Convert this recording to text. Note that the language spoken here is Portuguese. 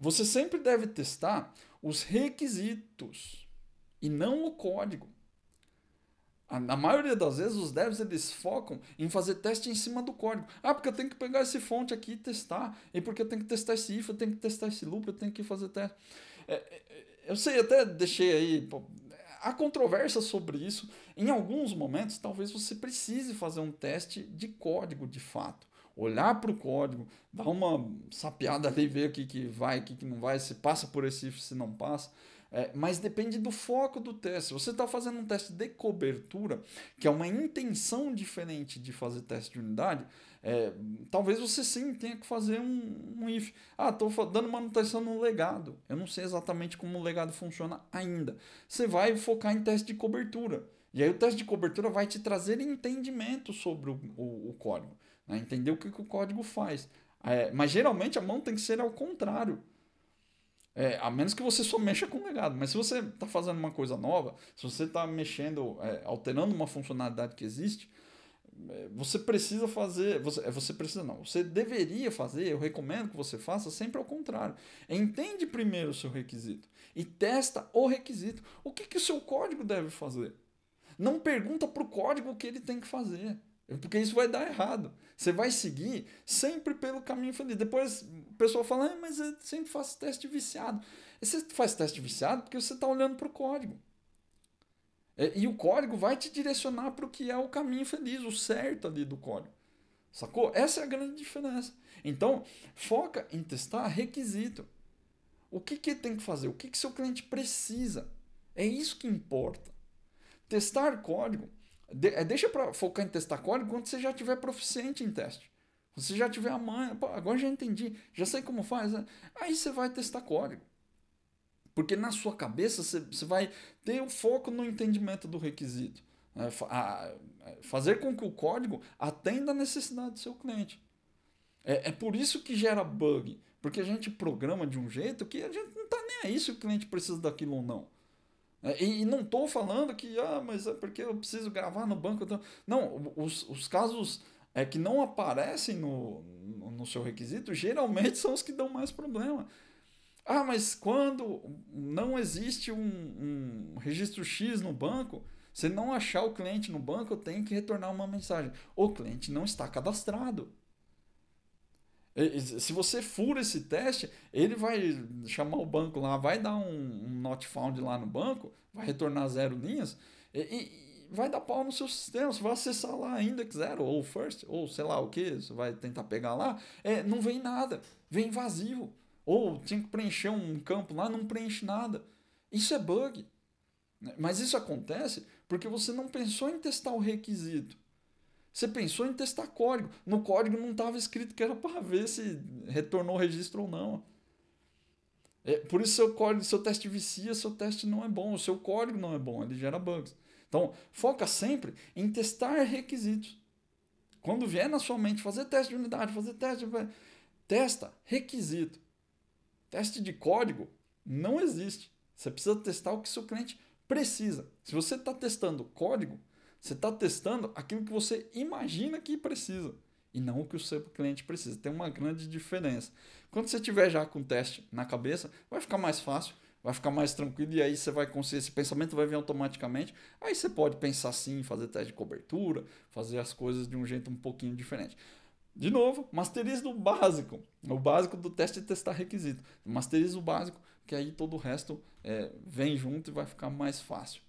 Você sempre deve testar os requisitos e não o código. Na maioria das vezes, os devs eles focam em fazer teste em cima do código. Ah, porque eu tenho que pegar esse fonte aqui e testar. E porque eu tenho que testar esse if, eu tenho que testar esse loop, eu tenho que fazer teste. É, é eu sei, até deixei aí. Pô, há controvérsia sobre isso. Em alguns momentos, talvez você precise fazer um teste de código de fato olhar para o código, dar uma sapeada ali, ver o que, que vai, o que, que não vai, se passa por esse, if se não passa. É, mas depende do foco do teste. Se você está fazendo um teste de cobertura, que é uma intenção diferente de fazer teste de unidade, é, talvez você sim tenha que fazer um, um if. Ah, estou dando manutenção no legado. Eu não sei exatamente como o legado funciona ainda. Você vai focar em teste de cobertura. E aí o teste de cobertura vai te trazer entendimento sobre o, o, o código, né? entender o que, que o código faz. É, mas geralmente a mão tem que ser ao contrário. É, a menos que você só mexa com o legado. Mas se você está fazendo uma coisa nova, se você está mexendo, é, alterando uma funcionalidade que existe, é, você precisa fazer. Você, é, você precisa não. Você deveria fazer, eu recomendo que você faça sempre ao contrário. Entende primeiro o seu requisito e testa o requisito. O que, que o seu código deve fazer? Não pergunta para o código o que ele tem que fazer. Porque isso vai dar errado. Você vai seguir sempre pelo caminho feliz. Depois o pessoal fala, ah, mas eu sempre faço teste viciado. E você faz teste viciado porque você está olhando para o código. É, e o código vai te direcionar para o que é o caminho feliz, o certo ali do código. Sacou? Essa é a grande diferença. Então, foca em testar requisito. O que, que tem que fazer? O que, que seu cliente precisa? É isso que importa. Testar código, de, eh, deixa para focar em testar código quando você já tiver proficiente em teste. Você já tiver a mãe, pô, agora já entendi, já sei como faz. Né? Aí você vai testar código. Porque na sua cabeça você, vai ter o um foco no entendimento do requisito. Né? A, a fazer com que o código atenda a necessidade do seu cliente. É, é por isso que gera bug. Porque a gente programa de um jeito que a gente não está nem aí se o cliente precisa daquilo ou não. É, e, e não estou falando que, ah, mas é porque eu preciso gravar no banco. Não, os, os casos é, que não aparecem no, no seu requisito geralmente são os que dão mais problema. Ah, mas quando não existe um, um registro X no banco, se não achar o cliente no banco, eu tenho que retornar uma mensagem. O cliente não está cadastrado. Se você fura esse teste, ele vai chamar o banco lá, vai dar um, um not found lá no banco, vai retornar zero linhas e, e, vai dar pau no seu sistema. Você vai acessar lá index zero ou first ou sei lá o que, você vai tentar pegar lá, é, não vem nada, vem vazio. Ou tinha que preencher um campo lá, não preenche nada. Isso é bug. Mas isso acontece porque você não pensou em testar o requisito. Você pensou em testar código. No código não estava escrito que era para ver se retornou o registro ou não. É, por isso seu código, seu teste vicia, seu teste não é bom, o seu código não é bom, ele gera bugs. Então, foca sempre em testar requisitos. Quando vier na sua mente fazer teste de unidade, fazer teste de... testa requisito. Teste de código não existe. Você precisa testar o que seu cliente precisa. Se você está testando código, você está testando aquilo que você imagina que precisa e não o que o seu cliente precisa. Tem uma grande diferença. Quando você tiver já com o teste na cabeça, vai ficar mais fácil, vai ficar mais tranquilo e aí você vai conseguir, esse pensamento vai vir automaticamente. Aí você pode pensar sim, fazer teste de cobertura, fazer as coisas de um jeito um pouquinho diferente. De novo, masterize o básico. O básico do teste é testar requisito. Masterize o básico, que aí todo o resto é, vem junto e vai ficar mais fácil.